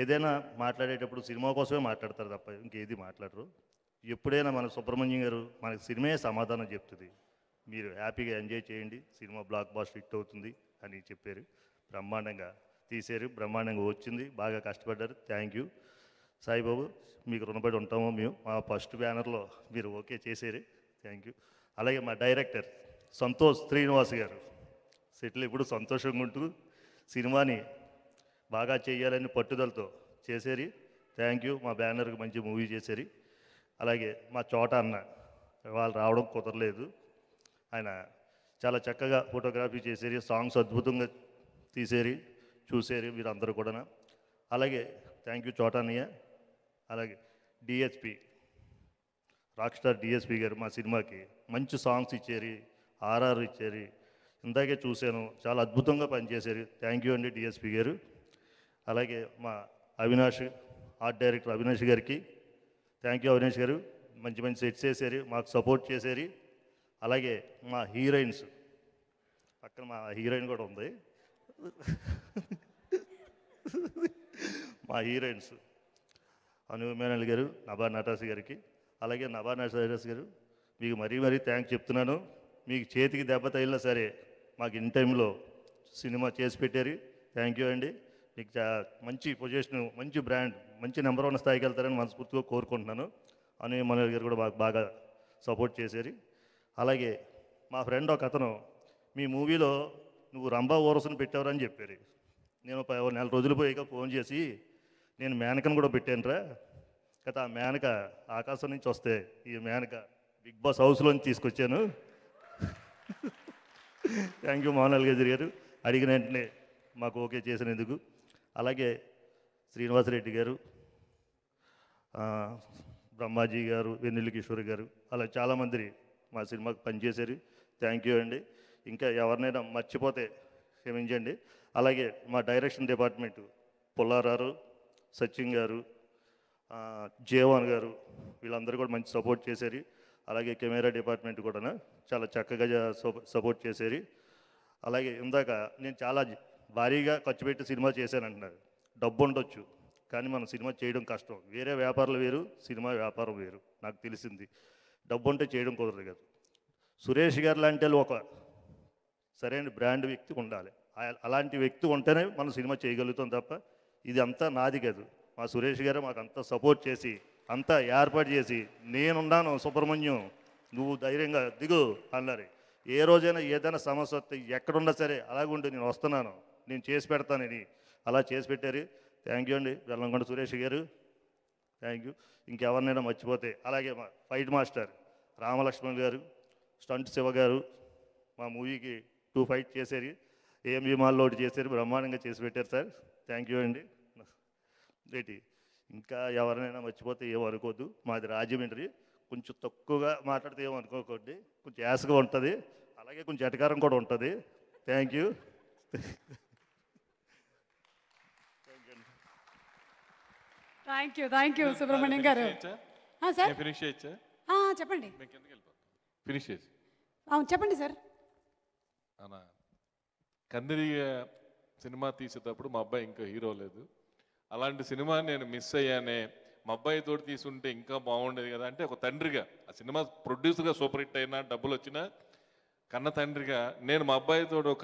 ఏదైనా మాట్లాడేటప్పుడు సినిమా కోసమే మాట్లాడతారు తప్ప ఇంకేది మాట్లాడరు ఎప్పుడైనా మన సుబ్రహ్మణ్యం గారు మనకి సినిమే సమాధానం చెప్తుంది మీరు హ్యాపీగా ఎంజాయ్ చేయండి సినిమా బ్లాక్ బాస్ట్ హిట్ అవుతుంది అని చెప్పారు బ్రహ్మాండంగా తీశారు బ్రహ్మాండంగా వచ్చింది బాగా కష్టపడ్డారు థ్యాంక్ యూ సాయిబాబు మీకు రుణపడి ఉంటాము మేము మా ఫస్ట్ బ్యానర్లో మీరు ఓకే చేశారు థ్యాంక్ యూ అలాగే మా డైరెక్టర్ సంతోష్ శ్రీనివాస్ గారు సెటిల్ ఇప్పుడు సంతోషంగా ఉంటూ సినిమాని బాగా చేయాలని పట్టుదలతో చేసేరి థ్యాంక్ యూ మా బ్యానర్కి మంచి మూవీ చేసేరి అలాగే మా చోట అన్న వాళ్ళు రావడం కుదరలేదు ఆయన చాలా చక్కగా ఫోటోగ్రఫీ చేసేరి సాంగ్స్ అద్భుతంగా తీసేరి చూసేరి వీరందరూ కూడా అలాగే థ్యాంక్ యూ చోటానయ్య అలాగే డిఎస్పి రాక్ స్టార్ డిఎస్పి గారు మా సినిమాకి మంచి సాంగ్స్ ఇచ్చేరి ఆర్ఆర్ ఇచ్చేరి ఇందాకే చూశాను చాలా అద్భుతంగా పనిచేశారు థ్యాంక్ యూ అండి డిఎస్పి గారు అలాగే మా అవినాష్ ఆర్ట్ డైరెక్టర్ అవినాష్ గారికి థ్యాంక్ యూ అవినాష్ గారు మంచి మంచి సెట్స్ చేశారు మాకు సపోర్ట్ చేశారు అలాగే మా హీరోయిన్స్ పక్కన మా హీరోయిన్ కూడా ఉంది మా హీరోయిన్స్ అను మేనల్ గారు నభా నటాస్ గారికి అలాగే నభా నటాస్ గారు మీకు మరీ మరీ థ్యాంక్స్ చెప్తున్నాను మీకు చేతికి దెబ్బ సరే మాకు ఇన్ టైంలో సినిమా చేసి పెట్టారు థ్యాంక్ యూ అండి నీకు మంచి పొజిషన్ మంచి బ్రాండ్ మంచి నెంబర్ వన్ స్థాయికి వెళ్తారని మనస్ఫూర్తిగా కోరుకుంటున్నాను అని మన దగ్గర కూడా బాగా బాగా సపోర్ట్ చేసేది అలాగే మా ఫ్రెండ్ ఒక అతను మీ మూవీలో నువ్వు రంభా ఓరసును పెట్టావరని చెప్పారు నేను నెల రోజులు పోయాక ఫోన్ చేసి నేను మేనకను కూడా పెట్టానురా గత ఆ మేనక ఆకాశం నుంచి వస్తే ఈ మేనక బిగ్ బాస్ హౌస్లోంచి తీసుకొచ్చాను థ్యాంక్ యూ మోహన్ అల్గేజర్ గారు అడిగిన వెంటనే మాకు ఓకే చేసినందుకు అలాగే శ్రీనివాసరెడ్డి గారు బ్రహ్మాజీ గారు వెన్నెల్లి కిషోర్ గారు అలా చాలామంది మా సినిమాకి పనిచేశారు థ్యాంక్ యూ అండి ఇంకా ఎవరినైనా మర్చిపోతే క్షమించండి అలాగే మా డైరెక్షన్ డిపార్ట్మెంట్ పుల్లారారు సచిన్ గారు జేవాన్ గారు వీళ్ళందరూ కూడా మంచి సపోర్ట్ చేశారు అలాగే కెమెరా డిపార్ట్మెంట్ కూడా చాలా చక్కగా సపోర్ట్ చేశారు అలాగే ఇందాక నేను చాలా భారీగా ఖర్చు పెట్టి సినిమా చేశానంటున్నారు డబ్బు ఉండొచ్చు కానీ మనం సినిమా చేయడం కష్టం వేరే వ్యాపారాలు వేరు సినిమా వ్యాపారం వేరు నాకు తెలిసింది డబ్బు ఉంటే చేయడం కుదరదు కదా సురేష్ గారు లాంటి ఒక సరైన బ్రాండ్ వ్యక్తి ఉండాలి అలాంటి వ్యక్తి ఉంటేనే మనం సినిమా చేయగలుగుతాం తప్ప ఇది అంతా నాది కాదు మా సురేష్ గారు మాకు అంతా సపోర్ట్ చేసి అంతా ఏర్పాటు చేసి నేనున్నాను సుబ్రహ్మణ్యం నువ్వు ధైర్యంగా దిగు అన్నారు ఏ రోజైనా ఏదైనా సమస్య వస్తే ఎక్కడున్నా సరే అలాగుంటే నేను వస్తున్నాను నేను చేసి పెడతాను ఇది అలా చేసి పెట్టారు థ్యాంక్ యూ అండి వెల్లంకొండ సురేష్ గారు థ్యాంక్ యూ ఇంకెవరినైనా మర్చిపోతే అలాగే మా ఫైట్ మాస్టర్ రామలక్ష్మణ్ గారు స్టంట్ శివ గారు మా మూవీకి టూ ఫైట్ చేశారు ఏం మాల్లో ఒకటి చేశారు బ్రహ్మాండంగా చేసి పెట్టారు సార్ థ్యాంక్ యూ అండి ఏంటి ఇంకా ఎవరినైనా మర్చిపోతే ఏమనుకోద్దు మాది రాజమండ్రి కొంచెం తక్కువగా మాట్లాడితే ఏమనుకోకండి కొంచెం యాసగా ఉంటుంది అలాగే కొంచెం ఎటకారం కూడా ఉంటుంది thank you thank you thank you Subrahmanyam గారు సార్ ఫినిష్ చేయొచ్చా చెప్పండి ఫినిష్ చేసి అవును చెప్పండి సార్ కందిరి సినిమా తీసేటప్పుడు మా అబ్బాయి ఇంకా హీరో లేదు అలాంటి సినిమా నేను మిస్ అయ్యానే మా అబ్బాయి తోటి తీసుంటే ఇంకా బాగుండేది కదా అంటే ఒక తండ్రిగా ఆ సినిమా ప్రొడ్యూసర్గా సూపర్ హిట్ అయినా డబ్బులు వచ్చినా కన్న తండ్రిగా నేను మా అబ్బాయితో ఒక